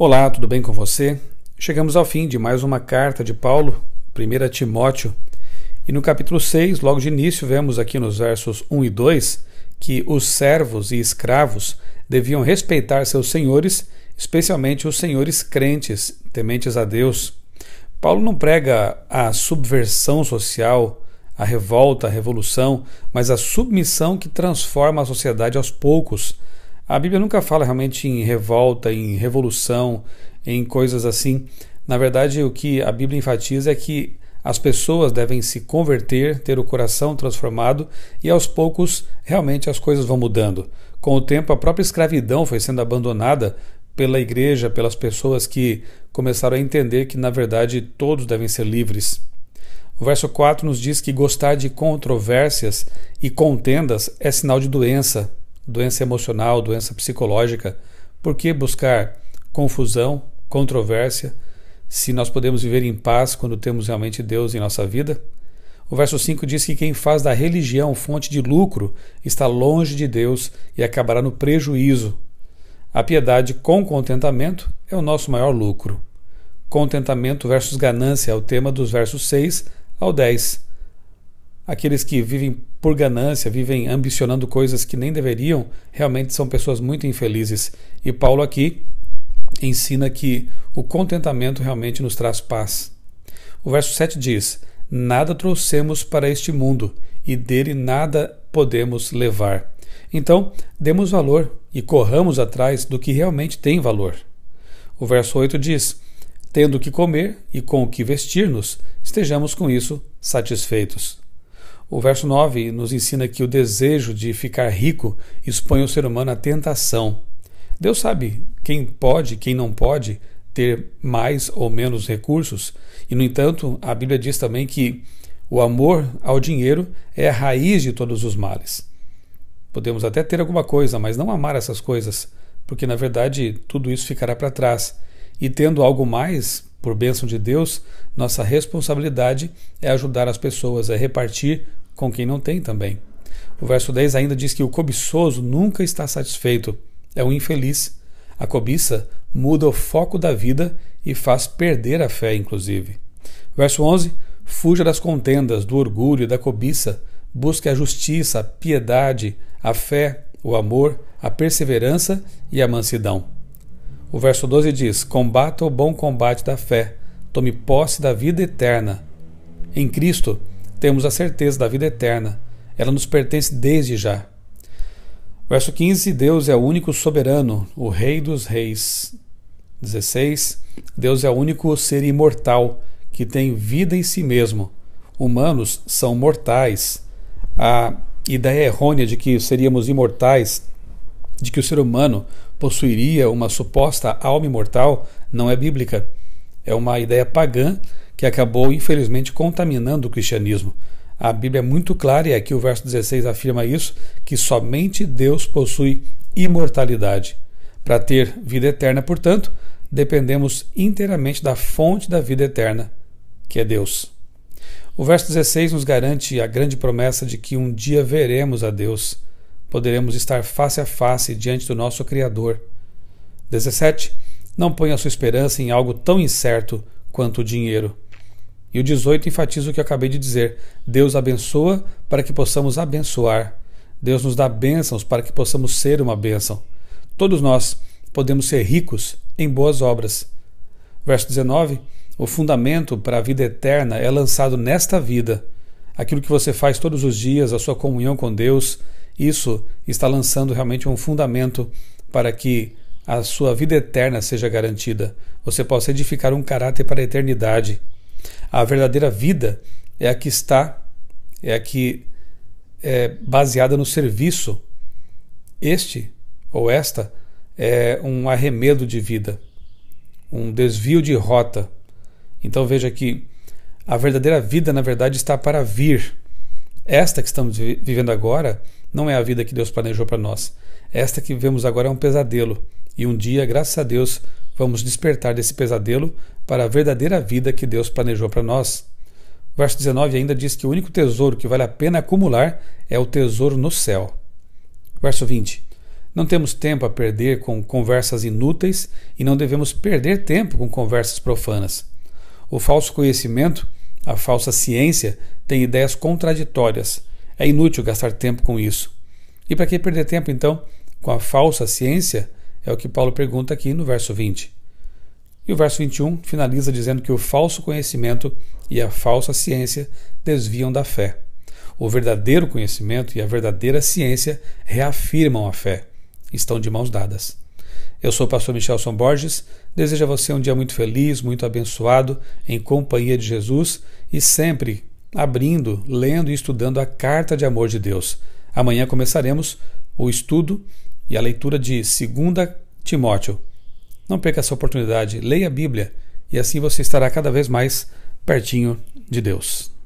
Olá, tudo bem com você? Chegamos ao fim de mais uma carta de Paulo, 1 Timóteo. E no capítulo 6, logo de início, vemos aqui nos versos 1 e 2 que os servos e escravos deviam respeitar seus senhores, especialmente os senhores crentes, tementes a Deus. Paulo não prega a subversão social, a revolta, a revolução, mas a submissão que transforma a sociedade aos poucos, a Bíblia nunca fala realmente em revolta, em revolução, em coisas assim. Na verdade, o que a Bíblia enfatiza é que as pessoas devem se converter, ter o coração transformado e aos poucos realmente as coisas vão mudando. Com o tempo, a própria escravidão foi sendo abandonada pela igreja, pelas pessoas que começaram a entender que na verdade todos devem ser livres. O verso 4 nos diz que gostar de controvérsias e contendas é sinal de doença, doença emocional, doença psicológica. Por que buscar confusão, controvérsia, se nós podemos viver em paz quando temos realmente Deus em nossa vida? O verso 5 diz que quem faz da religião fonte de lucro está longe de Deus e acabará no prejuízo. A piedade com contentamento é o nosso maior lucro. Contentamento versus ganância é o tema dos versos 6 ao 10 aqueles que vivem por ganância, vivem ambicionando coisas que nem deveriam, realmente são pessoas muito infelizes. E Paulo aqui ensina que o contentamento realmente nos traz paz. O verso 7 diz: Nada trouxemos para este mundo e dele nada podemos levar. Então, demos valor e corramos atrás do que realmente tem valor. O verso 8 diz: Tendo o que comer e com o que vestir-nos, estejamos com isso satisfeitos. O verso 9 nos ensina que o desejo de ficar rico expõe o ser humano à tentação. Deus sabe quem pode, quem não pode ter mais ou menos recursos, e no entanto, a Bíblia diz também que o amor ao dinheiro é a raiz de todos os males. Podemos até ter alguma coisa, mas não amar essas coisas, porque na verdade tudo isso ficará para trás. E tendo algo mais, por bênção de Deus, nossa responsabilidade é ajudar as pessoas a repartir com quem não tem também. O verso 10 ainda diz que o cobiçoso nunca está satisfeito, é um infeliz. A cobiça muda o foco da vida e faz perder a fé, inclusive. Verso 11: Fuja das contendas, do orgulho e da cobiça, busque a justiça, a piedade, a fé, o amor, a perseverança e a mansidão. O verso 12 diz: Combata o bom combate da fé, tome posse da vida eterna. Em Cristo, temos a certeza da vida eterna. Ela nos pertence desde já. Verso 15: Deus é o único soberano, o Rei dos Reis. 16: Deus é o único ser imortal, que tem vida em si mesmo. Humanos são mortais. A ideia errônea de que seríamos imortais, de que o ser humano possuiria uma suposta alma imortal, não é bíblica. É uma ideia pagã que acabou infelizmente contaminando o cristianismo. A Bíblia é muito clara, e aqui o verso 16 afirma isso, que somente Deus possui imortalidade. Para ter vida eterna, portanto, dependemos inteiramente da fonte da vida eterna, que é Deus. O verso 16 nos garante a grande promessa de que um dia veremos a Deus, poderemos estar face a face diante do nosso Criador. 17. Não ponha sua esperança em algo tão incerto quanto o dinheiro. E o 18 enfatiza o que eu acabei de dizer. Deus abençoa para que possamos abençoar. Deus nos dá bênçãos para que possamos ser uma bênção. Todos nós podemos ser ricos em boas obras. Verso 19: O fundamento para a vida eterna é lançado nesta vida. Aquilo que você faz todos os dias, a sua comunhão com Deus, isso está lançando realmente um fundamento para que a sua vida eterna seja garantida. Você possa edificar um caráter para a eternidade. A verdadeira vida é a que está, é a que é baseada no serviço. Este ou esta é um arremedo de vida, um desvio de rota. Então veja que a verdadeira vida, na verdade, está para vir. Esta que estamos vivendo agora não é a vida que Deus planejou para nós. Esta que vivemos agora é um pesadelo. E um dia, graças a Deus, vamos despertar desse pesadelo para a verdadeira vida que Deus planejou para nós. O verso 19 ainda diz que o único tesouro que vale a pena acumular é o tesouro no céu. Verso 20. Não temos tempo a perder com conversas inúteis e não devemos perder tempo com conversas profanas. O falso conhecimento, a falsa ciência, tem ideias contraditórias. É inútil gastar tempo com isso. E para que perder tempo, então, com a falsa ciência, é o que Paulo pergunta aqui no verso 20. E o verso 21 finaliza dizendo que o falso conhecimento e a falsa ciência desviam da fé. O verdadeiro conhecimento e a verdadeira ciência reafirmam a fé. Estão de mãos dadas. Eu sou o pastor Michelson Borges. Desejo a você um dia muito feliz, muito abençoado, em companhia de Jesus e sempre abrindo, lendo e estudando a carta de amor de Deus. Amanhã começaremos o estudo e a leitura de 2 Timóteo. Não perca essa oportunidade, leia a Bíblia e assim você estará cada vez mais pertinho de Deus.